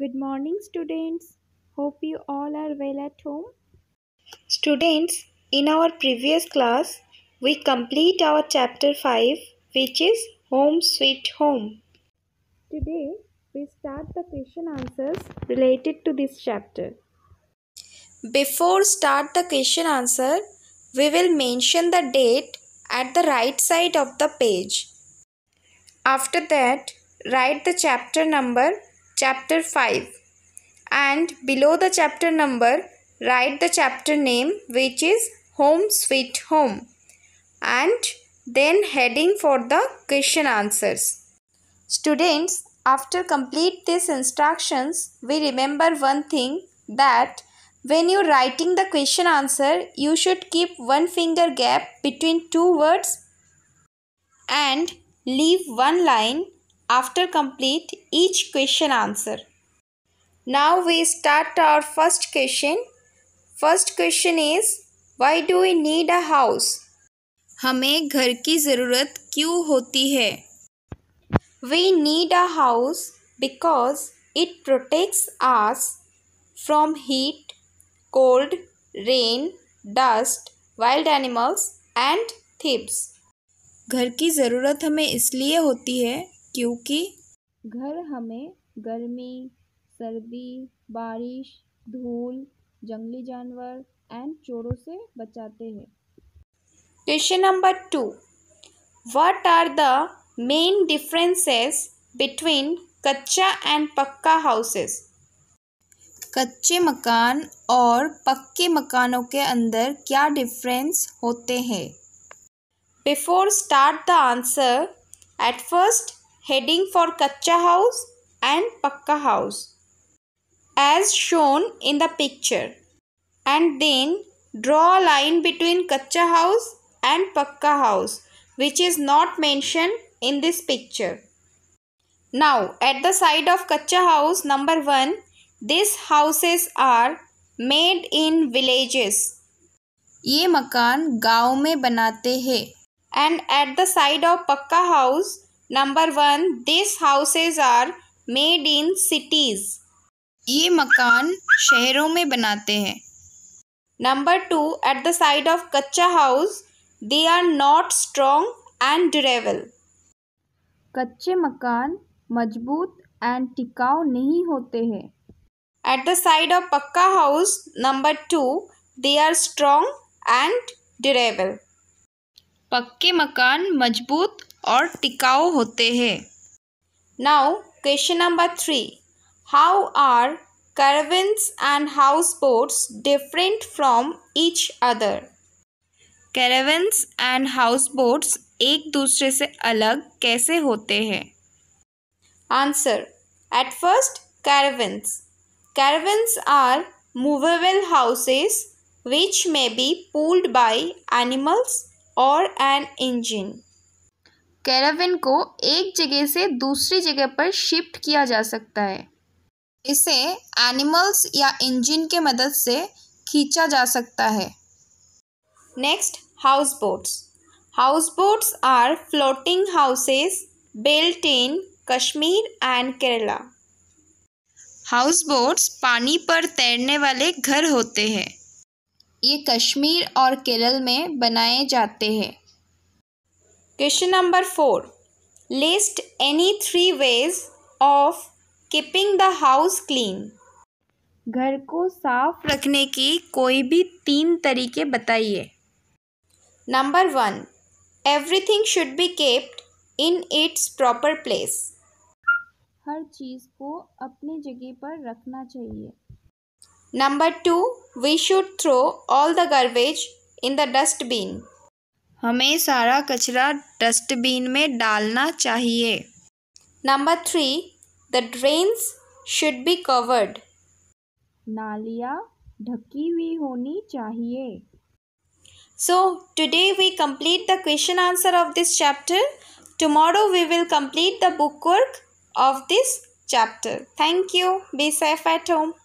Good morning, students. Hope you all are well at home. Students, in our previous class, we complete our chapter 5, which is Home Sweet Home. Today, we start the question answers related to this chapter. Before start the question answer, we will mention the date at the right side of the page. After that, write the chapter number chapter 5 and below the chapter number write the chapter name which is home sweet home and then heading for the question answers. Students, after complete these instructions, we remember one thing that when you writing the question answer, you should keep one finger gap between two words and leave one line after complete each question answer. Now we start our first question. First question is why do we need a house? हमें घर की ज़रूरत क्यों होती है We need a house because it protects us from heat, cold, rain, dust, wild animals and thieves. घर की ज़रूरत हमें इसलिए होती है क्योंकि घर हमें गर्मी सर्दी बारिश धूल जंगली जानवर एंड चोरों से बचाते हैं question number two what are the main differences between kacha and pakka houses कच्चे मकान और पक्के मकानों के अंदर क्या डिफरेंस होते हैं before start the answer at first heading for Kacha house and Pakka house as shown in the picture and then draw a line between Kacha house and Pakka house which is not mentioned in this picture. Now at the side of Kacha house number 1 these houses are made in villages. ये मकान गांव में बनाते हैं and at the side of pakka house number one this houses are made in cities ये मकान शहरों में बनाते हैं number two at the side of kacha house they are not strong and durable कच्चे मकान मजबूत एंड टिकाऊ नहीं होते हैं at the side of pakka house number two they are strong and durable पक्के मकान मजबूत और टिकाऊ होते हैं now question number three how are caravans and house boats different from each other caravans and house boats एक दूसरे से अलग कैसे होते हैं answer at first caravans caravans are movable houses which may be pulled by animals और an engine caravan को एक जगह से दूसरी जगह पर शिफ्ट किया जा सकता है इसे एनिमल्स या इंजन के मदद से खींचा जा सकता है next house boats house boats are floating houses built in Kashmir and Kerala house boats पानी पर तैरने वाले घर होते हैं ये कश्मीर और केरल में बनाए जाते हैं question number four list any three ways of keeping the house clean घर को साफ रखने की कोई भी तीन तरीके बताइए number one everything should be kept in its proper place हर चीज़ को अपनी जगह पर रखना चाहिए number two we should throw all the garbage in the dustbin हमें सारा कचरा डस्टबिन में डालना चाहिए number three the drains should be covered नालियाँ ढकी हुई होनी चाहिए so today we complete the question answer of this chapter tomorrow we will complete the book work of this chapter thank you be safe at home